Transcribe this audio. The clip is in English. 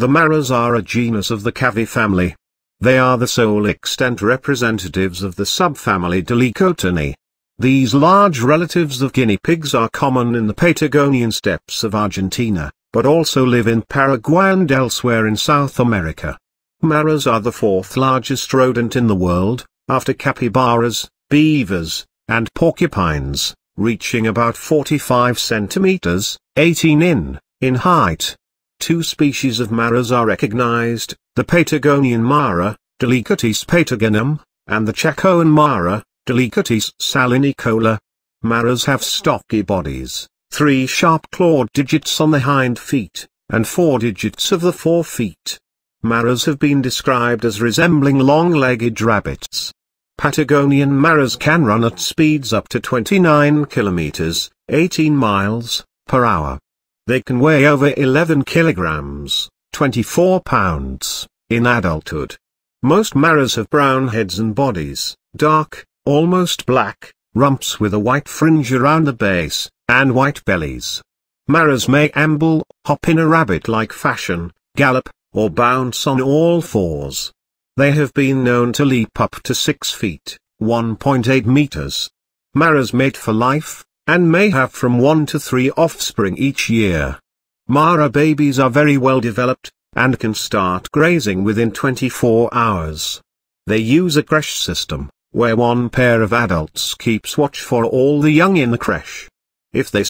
The maras are a genus of the cavy family. They are the sole extant representatives of the subfamily Dolichotinae. These large relatives of guinea pigs are common in the Patagonian steppes of Argentina, but also live in Paraguay and elsewhere in South America. Maras are the fourth largest rodent in the world, after capybaras, beavers, and porcupines, reaching about 45 centimeters, 18 in, in height. Two species of maras are recognized, the Patagonian mara, Delicatis patagonum, and the Chacoan mara, Delicatis salinicola. Maras have stocky bodies, three sharp clawed digits on the hind feet, and four digits of the fore feet. Maras have been described as resembling long-legged rabbits. Patagonian maras can run at speeds up to 29 kilometers, 18 miles, per hour. They can weigh over 11 kilograms, 24 pounds, in adulthood. Most maras have brown heads and bodies, dark, almost black, rumps with a white fringe around the base, and white bellies. Maras may amble, hop in a rabbit-like fashion, gallop, or bounce on all fours. They have been known to leap up to 6 feet, 1.8 meters. Maras mate for life, and may have from 1 to 3 offspring each year. Mara babies are very well developed, and can start grazing within 24 hours. They use a creche system, where one pair of adults keeps watch for all the young in the creche. If they